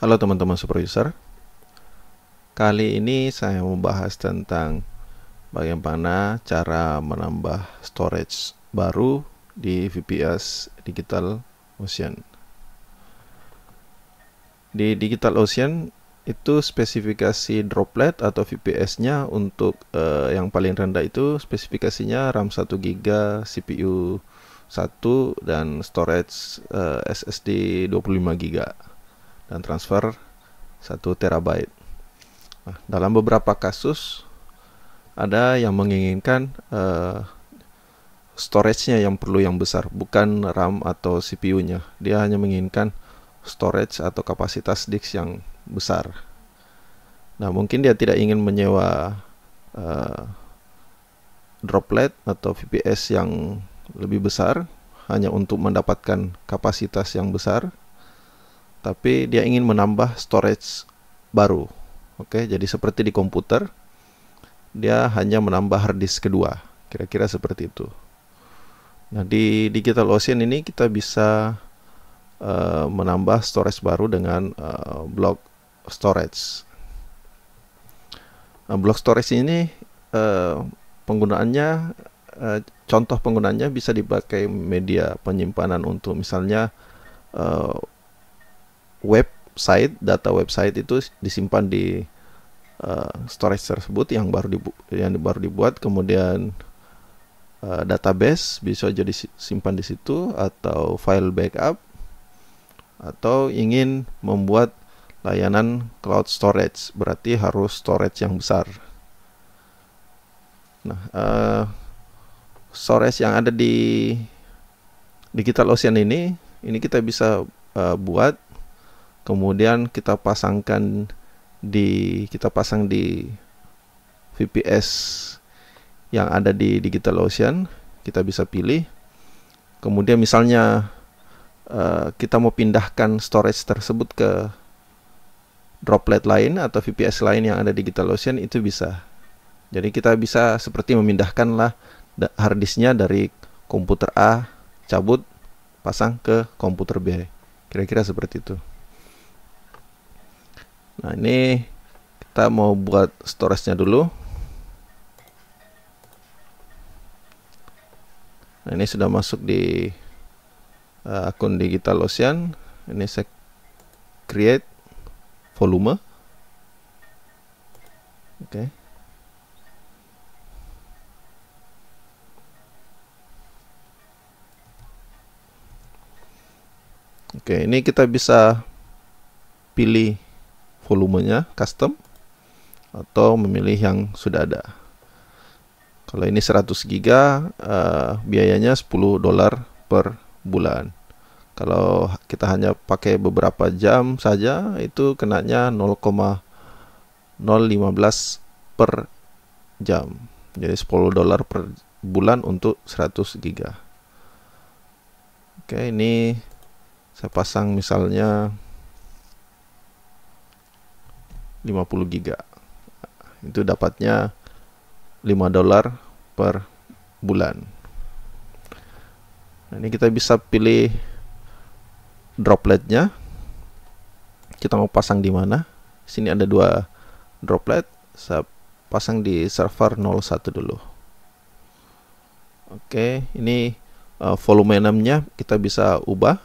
Halo teman-teman super user. Kali ini saya membahas tentang bagaimana cara menambah storage baru di VPS Digital Ocean. Di Digital Ocean itu spesifikasi droplet atau VPS-nya untuk uh, yang paling rendah itu spesifikasinya RAM 1 GB, CPU 1 dan storage uh, SSD 25 GB dan transfer 1 terabyte. Nah, dalam beberapa kasus ada yang menginginkan uh, storage-nya yang perlu yang besar, bukan RAM atau CPU-nya. Dia hanya menginginkan storage atau kapasitas disk yang besar. Nah, mungkin dia tidak ingin menyewa uh, droplet atau VPS yang lebih besar hanya untuk mendapatkan kapasitas yang besar tapi dia ingin menambah storage baru. Oke, jadi seperti di komputer, dia hanya menambah hard disk kedua, kira-kira seperti itu. Nah, di Digital Ocean ini kita bisa uh, menambah storage baru dengan uh, block storage. Nah, block storage ini uh, penggunaannya uh, contoh penggunaannya bisa dipakai media penyimpanan untuk misalnya website data website itu disimpan di uh, storage tersebut yang baru dibu yang baru dibuat kemudian uh, database bisa jadi simpan di situ atau file backup atau ingin membuat layanan cloud storage berarti harus storage yang besar. Nah, uh, storage yang ada di digital ocean ini, ini kita bisa uh, buat kemudian kita pasangkan di kita pasang di VPS yang ada di Digital DigitalOcean kita bisa pilih kemudian misalnya uh, kita mau pindahkan storage tersebut ke droplet lain atau VPS lain yang ada di DigitalOcean itu bisa jadi kita bisa seperti memindahkanlah harddisknya dari komputer A cabut pasang ke komputer B kira-kira seperti itu Nah ini kita mau buat storage-nya dulu. Nah ini sudah masuk di uh, akun digital ocean. Ini saya create volume. Oke. Okay. Oke, ini kita bisa pilih volumenya custom atau memilih yang sudah ada. Kalau ini 100 giga uh, biayanya 10 dolar per bulan. Kalau kita hanya pakai beberapa jam saja itu kenanya 0,015 per jam. Jadi 10 dolar per bulan untuk 100 giga. Oke, ini saya pasang misalnya 50 giga itu dapatnya 5 dolar per bulan nah, ini kita bisa pilih dropletnya kita mau pasang di mana sini ada dua droplet saya pasang di server 01 dulu oke ini uh, volume 6 nya kita bisa ubah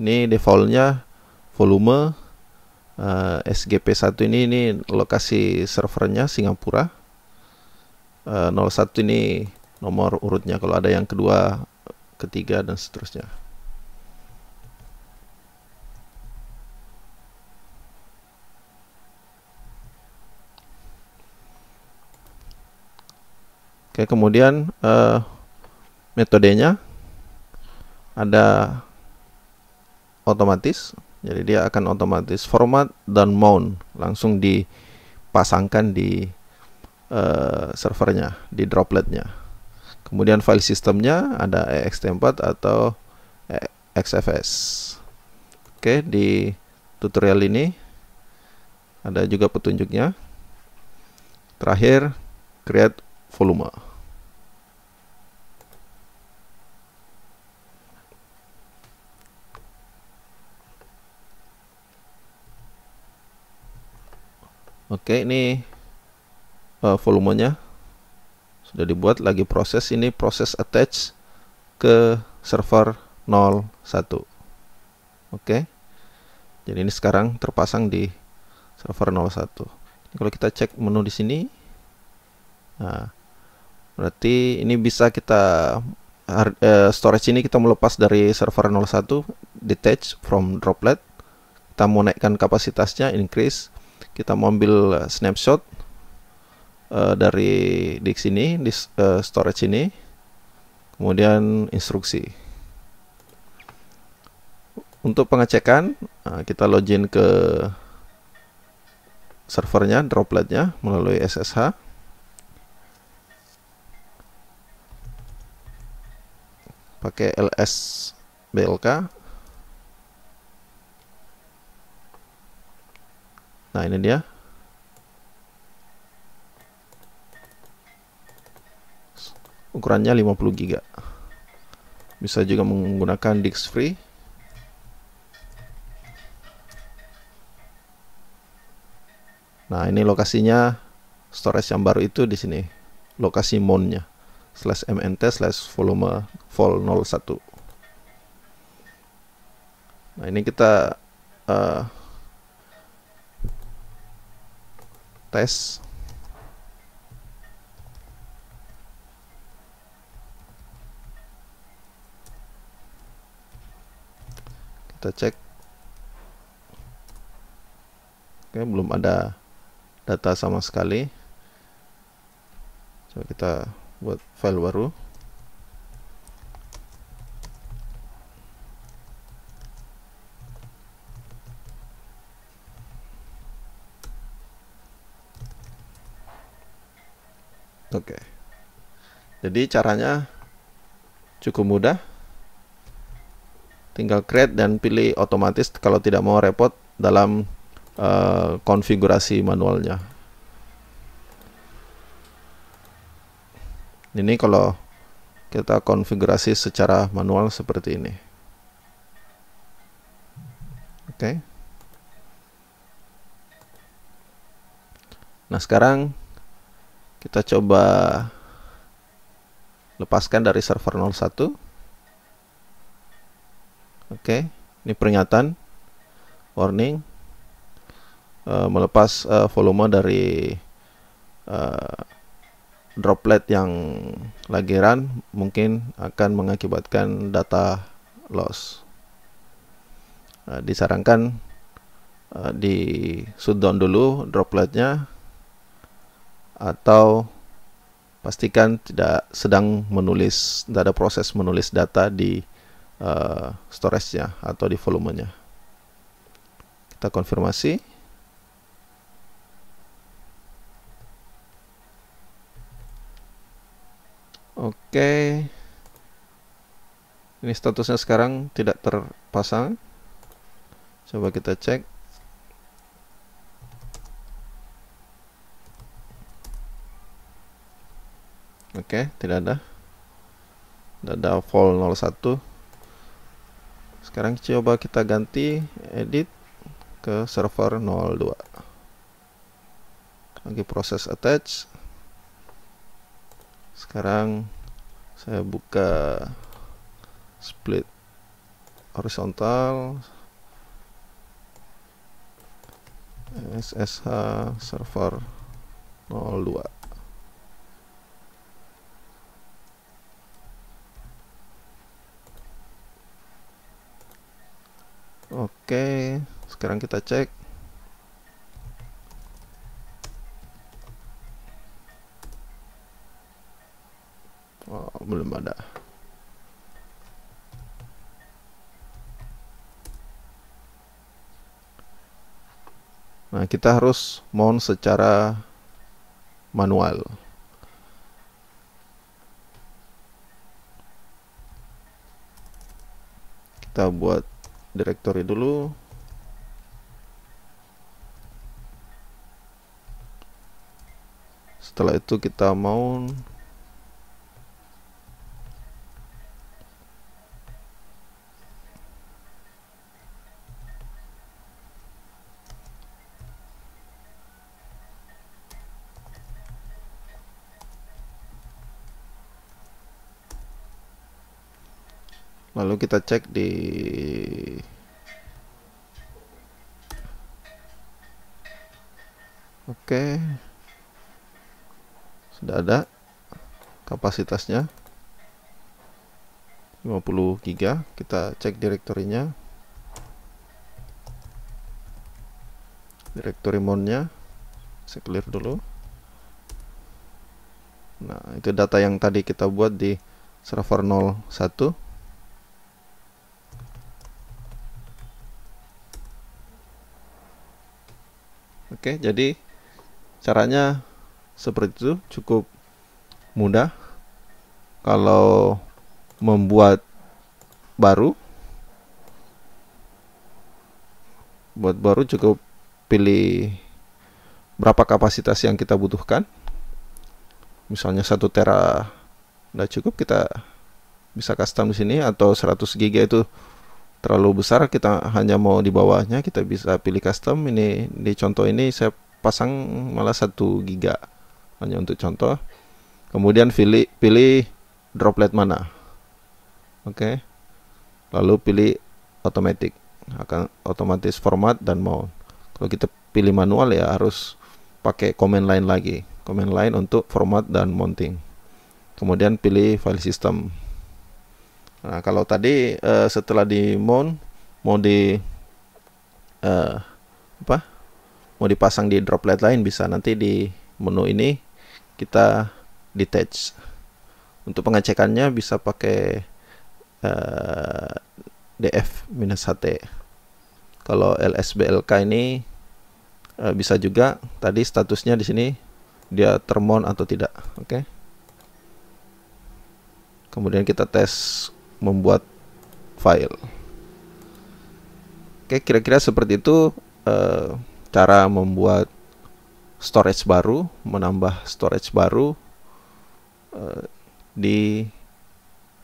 ini defaultnya volume uh, eh, SGP1 ini ini lokasi servernya Singapura. Uh, eh, 01 ini nomor urutnya kalau ada yang kedua, ketiga dan seterusnya. Oke, kemudian uh, metodenya ada otomatis jadi dia akan otomatis format dan mount langsung dipasangkan di uh, servernya di dropletnya kemudian file sistemnya ada ext4 atau xfs oke di tutorial ini ada juga petunjuknya terakhir create volume Oke, ini uh, volumenya sudah dibuat lagi proses ini proses attach ke server 01. Oke. Jadi ini sekarang terpasang di server 01. Ini kalau kita cek menu di sini nah berarti ini bisa kita uh, storage ini kita melepas dari server 01 detach from droplet kita mau naikkan kapasitasnya increase kita mau ambil eh, snapshot uh, dari di sini di uh, eh, storage ini kemudian instruksi untuk pengecekan uh, kita login ke servernya dropletnya melalui SSH pakai ls blk Nah, ini dia. Ukurannya 50 GB. Bisa juga menggunakan disk free. Nah, ini lokasinya storage yang baru itu di sini. Lokasi mountnya slash mnt slash volume vol 01. Nah, ini kita uh, tes kita cek oke belum ada data sama sekali coba kita buat file baru Oke. Jadi caranya cukup mudah. Tinggal create dan pilih otomatis kalau tidak mau repot dalam uh, konfigurasi manualnya. Ini kalau kita konfigurasi secara manual seperti ini. Oke. Okay. Nah, sekarang kita coba lepaskan dari server 01 oke ini peringatan warning uh, melepas uh, volume dari uh, droplet yang lagi run mungkin akan mengakibatkan data loss disarankan di shutdown dulu dropletnya atau pastikan tidak sedang menulis, tidak ada proses menulis data di uh, storage-nya atau di volumenya. Kita konfirmasi. Oke. Okay. Ini statusnya sekarang tidak terpasang. Coba kita cek. Oke, okay, tidak ada. Tidak ada vol 01. Sekarang coba kita ganti edit ke server 02. Lagi proses attach. Sekarang saya buka split horizontal SSH server 02 Oke, sekarang kita cek. Oh, belum ada. Nah, kita harus mount secara manual. Kita buat directory dulu setelah itu kita mau lalu kita cek di oke sudah ada kapasitasnya 50 giga kita cek direktorinya direktori nya saya clear dulu nah itu data yang tadi kita buat di server 01 Oke, jadi caranya seperti itu cukup mudah kalau membuat baru buat baru cukup pilih berapa kapasitas yang kita butuhkan misalnya satu tera udah cukup kita bisa custom di sini atau 100 giga itu terlalu besar kita hanya mau di bawahnya kita bisa pilih custom ini di contoh ini saya pasang malah satu giga hanya untuk contoh kemudian pilih pilih droplet mana oke okay. lalu pilih automatic akan otomatis format dan mau kalau kita pilih manual ya harus pakai command line lagi command line untuk format dan mounting kemudian pilih file system Nah, kalau tadi uh, setelah di mount mau di uh, apa? Mau dipasang di droplet lain bisa nanti di menu ini kita detach. Untuk pengecekannya bisa pakai uh, eh, df-ht. Kalau LSBLK ini uh, bisa juga tadi statusnya di sini dia termon atau tidak, oke. Okay? Kemudian kita tes membuat file. Oke, kira-kira seperti itu eh, cara membuat storage baru, menambah storage baru eh, di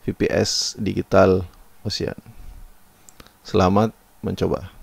VPS Digital Ocean. Selamat mencoba.